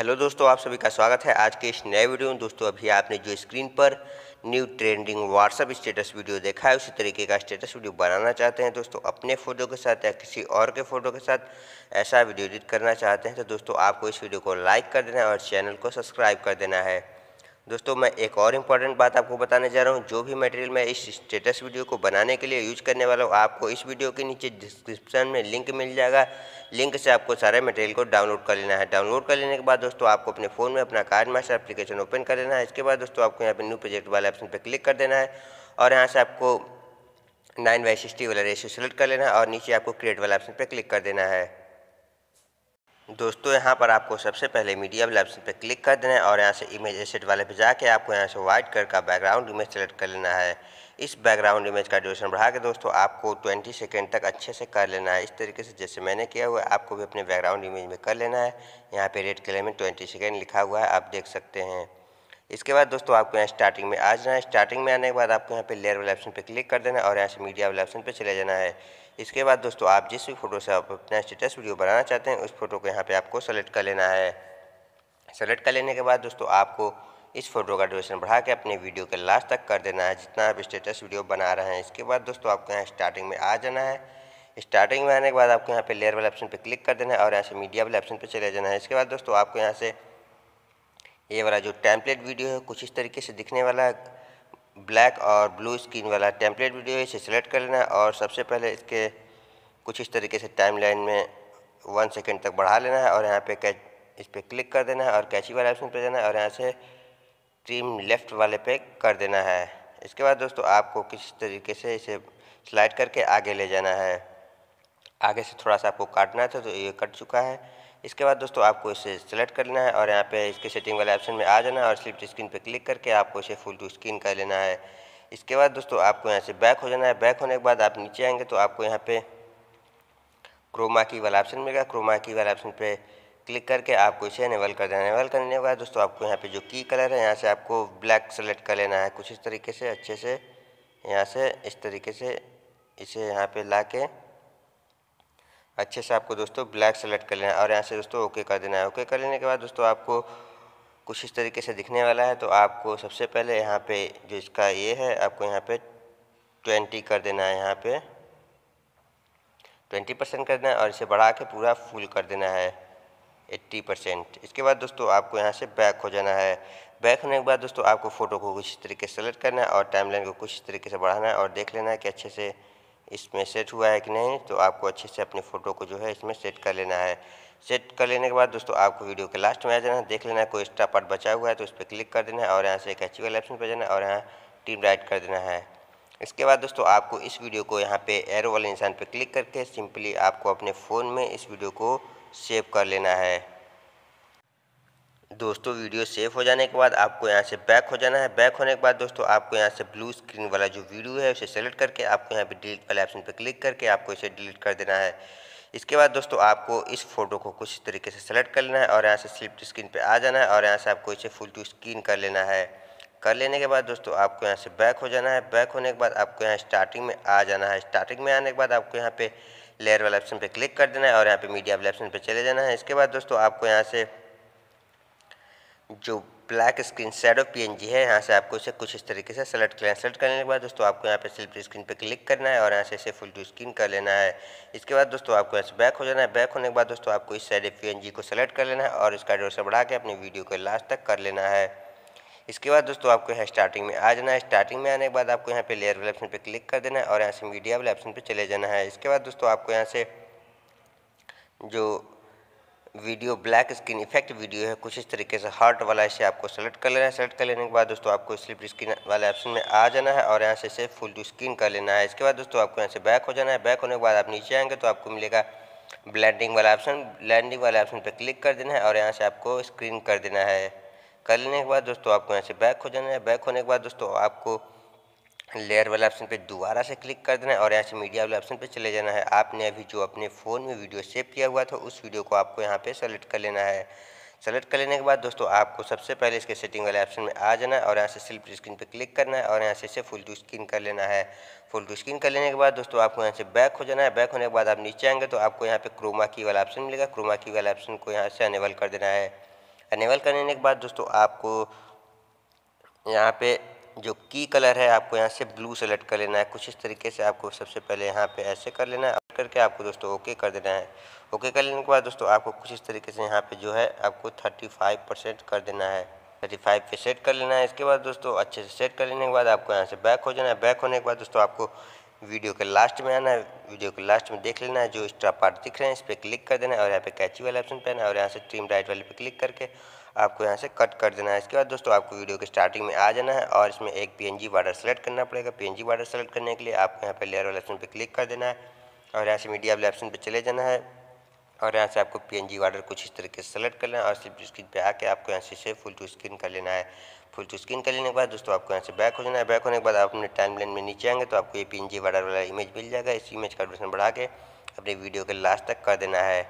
hello दोस्तों आप सभी का स्वागत है आज के इस नए वीडियो में दोस्तों अभी आपने जो स्क्रीन पर new trending WhatsApp status video देखा है उसी तरीके का स्टेटस वीडियो बनाना चाहते हैं दोस्तों अपने फ़ोटो के साथ या किसी और के फ़ोटो के साथ ऐसा वीडियो एडिट करना चाहते हैं तो दोस्तों आपको इस वीडियो को लाइक कर देना है और चैनल को सब्सक्राइब कर देना है दोस्तों मैं एक और इम्पॉर्टेंट बात आपको बताने जा रहा हूँ जो भी मटेरियल मैं इस स्टेटस वीडियो को बनाने के लिए यूज करने वाला हूँ आपको इस वीडियो के नीचे डिस्क्रिप्शन में लिंक मिल जाएगा लिंक से आपको सारे मटेरियल को डाउनलोड कर लेना है डाउनलोड कर लेने के बाद दोस्तों आपको अपने फ़ोन में अपना कार्ड मास्टर एप्लीकेशन ओपन कर लेना है इसके बाद दोस्तों आपको यहाँ पर न्यू प्रोजेक्ट वाले ऑप्शन पर क्लिक कर देना है और यहाँ से आपको नाइन बाई सिक्सटी वाला रेशियो सेलेक्ट कर लेना है और नीचे आपको क्रिएट वाला ऑप्शन पर क्लिक कर देना है दोस्तों यहाँ पर आपको सबसे पहले मीडिया वाले ऑप्शन पर क्लिक कर देना है और यहाँ से इमेज एसेट वाले पे जाके आपको यहाँ से वाइट कलर का बैकग्राउंड इमेज सेलेक्ट कर लेना है इस बैकग्राउंड इमेज का ड्यूरेशन बढ़ा के दोस्तों आपको 20 सेकेंड तक अच्छे से कर लेना है इस तरीके से जैसे मैंने किया हुआ है आपको भी अपने बैकग्राउंड इमेज में कर लेना है यहाँ पर रेड कलर में ट्वेंटी सेकेंड लिखा हुआ है आप देख सकते हैं इसके बाद दोस्तों आपको यहाँ स्टार्टिंग में आ जाना है स्टार्टिंग में आने के बाद आपको यहाँ पे लेयर वाले ऑप्शन पे क्लिक कर देना है और यहाँ से मीडिया वाले ऑप्शन पे चले जाना है इसके बाद दोस्तों आप जिस भी फोटो से आप अपना स्टेटस वीडियो बनाना चाहते हैं उस फोटो को यहाँ पर आपको सेलेक्ट कर लेना है सेलेक्ट कर लेने के बाद दोस्तों आपको इस फोटो का ड्यूरेशन बढ़ा के अपने वीडियो के लास्ट तक कर देना है जितना आप स्टेटस वीडियो बना रहे हैं इसके बाद दोस्तों आपको यहाँ स्टार्टिंग में आ जाना है स्टार्टिंग में आने के बाद आपको यहाँ पे लेयर वाले ऑप्शन पे क्लिक कर देना है और यहाँ से मीडिया वाले ऑप्शन पे चले जाना है इसके बाद दोस्तों आपको यहाँ से ये वाला जो टैंपलेट वीडियो है कुछ इस तरीके से दिखने वाला है ब्लैक और ब्लू स्क्रीन वाला टैंपलेट वीडियो है इसे सेलेक्ट कर लेना है और सबसे पहले इसके कुछ इस तरीके से टाइमलाइन में वन सेकेंड तक बढ़ा लेना है और यहाँ पे कैच इस पर क्लिक कर देना है और कैची वाला ऑप्शन पर जाना है और यहाँ से ट्रीम लेफ्ट वाले पे कर देना है इसके बाद दोस्तों आपको किस तरीके से इसे स्लाइड करके आगे ले जाना है आगे से थोड़ा सा आपको काटना था तो ये कट चुका है इसके बाद दोस्तों आपको इसे सेलेक्ट कर लेना है और यहाँ पे इसके सेटिंग वाले ऑप्शन में आ जाना है और स्लिप स्क्रीन पे क्लिक करके आपको इसे फुल टू स्क्रीन कर लेना है इसके बाद दोस्तों आपको यहाँ से बैक हो जाना है बैक होने के बाद आप नीचे आएंगे तो आपको यहाँ पे क्रोमा की वाला ऑप्शन मिलेगा क्रोमा की वाला ऑप्शन पर क्लिक करके आपको इसे इनेबल कर देना इनेबल करने के बाद दोस्तों आपको यहाँ पर जो की कलर है यहाँ से आपको ब्लैक सेलेक्ट कर लेना है कुछ इस तरीके से अच्छे से यहाँ से इस तरीके से इसे यहाँ पर ला के अच्छे से आपको दोस्तों ब्लैक सेलेक्ट कर लेना है और यहाँ से दोस्तों ओके कर देना है ओके कर लेने के बाद दोस्तों आपको कुछ इस तरीके से दिखने वाला है तो आपको सबसे पहले यहाँ पे जो इसका ये है आपको यहाँ पे ट्वेंटी कर देना है यहाँ पे ट्वेंटी परसेंट कर देना है और इसे बढ़ा के पूरा फुल कर देना है एट्टी परसेंट इसके बाद दोस्तों आपको यहाँ से बैक हो जाना है बैक होने के बाद दोस्तों आपको फ़ोटो को कुछ इस तरीके सेलेक्ट करना है और टाइम को कुछ इस तरीके से बढ़ाना है और देख लेना है कि अच्छे से इसमें सेट हुआ है कि नहीं तो आपको अच्छे से अपने फ़ोटो को जो है इसमें सेट कर लेना है सेट कर लेने के बाद दोस्तों आपको वीडियो के लास्ट में आ जाना है देख लेना है कोई एक्स्ट्रा पार्ट बचा हुआ है तो उस पर क्लिक कर देना है और यहाँ से एक एच ऑप्शन पर जाना है और यहाँ टीम राइट कर देना है इसके बाद दोस्तों आपको इस वीडियो को यहाँ पे एरो वाले इंसान पर क्लिक करके सिंपली आपको अपने फ़ोन में इस वीडियो को सेव कर लेना है दोस्तों वीडियो सेव हो जाने के बाद आपको यहाँ से बैक हो जाना है बैक होने के बाद दोस्तों आपको यहाँ से ब्लू स्क्रीन वाला जो वीडियो है उसे सेलेक्ट करके आपको यहाँ पे डिलीट वाले ऑप्शन पर क्लिक करके आपको इसे डिलीट कर देना है इसके बाद दोस्तों आपको इस फोटो को कुछ तरीके से सेलेक्ट कर लेना है और यहाँ से स्लिप स्क्रीन पर आ जाना है और यहाँ से आपको इसे फुल टू स्क्रीन कर लेना है कर लेने के बाद दोस्तों आपको यहाँ से बैक हो जाना है बैक होने के बाद आपको यहाँ स्टार्टिंग में आ जाना है स्टार्टिंग में आने के बाद आपको यहाँ पे लेयर वाले ऑप्शन पे क्लिक कर देना है और यहाँ पे मीडिया वाले ऑप्शन पे चले जाना है इसके बाद दोस्तों आपको यहाँ से जो ब्लैक स्क्रीन एन जी है यहाँ से आपको इसे कुछ इस तरीके से सेलेक्ट करना है सेलेक्ट करने के बाद दोस्तों आपको यहाँ पे सिल्प स्क्रीन पे क्लिक करना है और यहाँ से इसे फुल टू स्क्रीन कर लेना है इसके बाद दोस्तों आपको यहाँ से बैक हो जाना है बैक होने के बाद दोस्तों आपको इस साइड जी को सेलेक्ट कर लेना है और इसका से बढ़ा के अपनी वीडियो को लास्ट तक कर लेना है इसके बाद दोस्तों आपको यहाँ स्टार्टिंग में आ जाना है स्टार्टिंग में आने के बाद आपको यहाँ पे लेयर वाले ऑप्शन पर क्लिक कर देना है और यहाँ से मीडिया वाले ऑप्शन पर चले जाना है इसके बाद दोस्तों आपको यहाँ से जो video black skin effect video है कुछ इस तरीके से हार्ट वाला इसे आपको सेलेक्ट कर लेना है सेलेक्ट कर लेने के बाद दोस्तों आपको स्लिप स्किन वाले ऑप्शन में आ जाना है और यहाँ से इसे फुल टू स्किन कर लेना है इसके बाद दोस्तों आपको यहाँ से बैक हो जाना है बैक होने के बाद आप नीचे आएंगे तो आपको मिलेगा ब्लैंडिंग वाला ऑप्शन ब्लैंडिंग वाले ऑप्शन पर क्लिक कर देना है और यहाँ से आपको स्क्रीन कर देना है कर लेने के बाद दोस्तों आपको यहाँ से बैक हो जाना है बैक होने के बाद दोस्तों आपको लेयर वाले ऑप्शन पे दोबारा से क्लिक कर देना है और यहाँ से मीडिया वाले ऑप्शन पे चले जाना है आपने अभी जो अपने फ़ोन में वीडियो सेव किया हुआ था उस वीडियो को आपको यहाँ पे सेलेक्ट कर लेना है सेलेक्ट कर लेने के बाद दोस्तों आपको सबसे पहले इसके सेटिंग वाले ऑप्शन में आ जाना है और यहाँ से सिल्प स्क्रीन पर क्लिक करना है और यहाँ से इसे फुल टू स्क्रीन कर लेना है फुल टू स्क्रीन कर लेने के बाद दोस्तों आपको यहाँ से बैक हो जाना है बैक होने के बाद आप नीचे आएंगे तो आपको यहाँ पर क्रोमा की वाला ऑप्शन मिलेगा क्रोमा की वाला ऑप्शन को यहाँ से अनेबल कर देना है अनेबल कर लेने के बाद दोस्तों आपको यहाँ पे जो की कलर है आपको यहाँ से ब्लू सेलेक्ट कर लेना है कुछ इस तरीके से आपको सबसे पहले यहाँ पे ऐसे कर लेना है करके आपको दोस्तों ओके कर देना है ओके कर लेने के बाद दोस्तों आपको कुछ इस तरीके से यहाँ पे जो है आपको 35 परसेंट कर देना है 35 पे सेट कर लेना है इसके बाद दोस्तों अच्छे से सेट कर लेने के बाद आपको यहाँ से बैक हो जाना है बैक होने के बाद दोस्तों आपको वीडियो के लास्ट में आना है वीडियो के लास्ट में देख लेना है जो एक्स्ट्रा पार्ट दिख रहे हैं इस पर क्लिक कर देना है और यहाँ पे कैची वाला ऑप्शन पे आना है और यहाँ से ट्रिम राइट वाले पे क्लिक करके आपको यहाँ से कट कर देना है इसके बाद दोस्तों आपको वीडियो के स्टार्टिंग में आ जाना है और इसमें एक पी बॉर्डर सेलेक्ट करना पड़ेगा पी बॉर्डर सेलेक्ट करने के लिए आपको यहाँ पर लेयर वाले ऑप्शन पर क्लिक कर देना है और यहाँ से मीडिया वाले ऑप्शन पर चले जाना है और यहाँ से आपको पी वाटर कुछ इस तरीके से सेलेक्ट कर लेना और सिर्फ स्क्रीन पर आके आपको यहाँ से इसे फुल टू स्क्रीन कर लेना है फुल टू स्क्रीन कर लेने के बाद दोस्तों आपको यहाँ से बैक हो जाना है बैक होने के बाद आप अपने टाइम लाइन में नीचे आएंगे तो आपको ये पी वाटर वाला इमेज मिल जाएगा इस इमेज का बढ़ा के अपने वीडियो के लास्ट तक कर देना है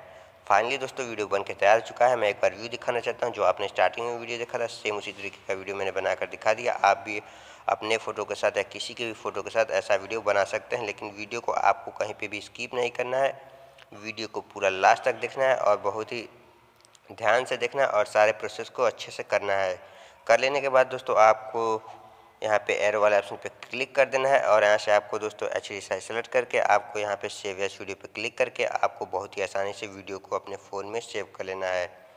फाइनली दोस्तों वीडियो बन के तैयार चुका है मैं एक बार व्यू दिखाना चाहता हूँ जो आपने स्टार्टिंग में वीडियो देखा था सेम उसी तरीके का वीडियो मैंने बनाकर दिखा दिया आप भी अपने फ़ोटो के साथ या किसी के भी फ़ोटो के साथ ऐसा वीडियो बना सकते हैं लेकिन वीडियो को आपको कहीं पर भी स्कीप नहीं करना है वीडियो को पूरा लास्ट तक देखना है और बहुत ही ध्यान से देखना है और सारे प्रोसेस को अच्छे से करना है कर लेने के बाद दोस्तों आपको यहाँ पे एरो वाले ऑप्शन पे क्लिक कर देना है और यहाँ से आपको दोस्तों एच डी साइज सेलेक्ट करके आपको यहाँ पे सेव एस वीडियो पे क्लिक करके आपको बहुत ही आसानी से वीडियो को अपने फ़ोन में सेव कर लेना है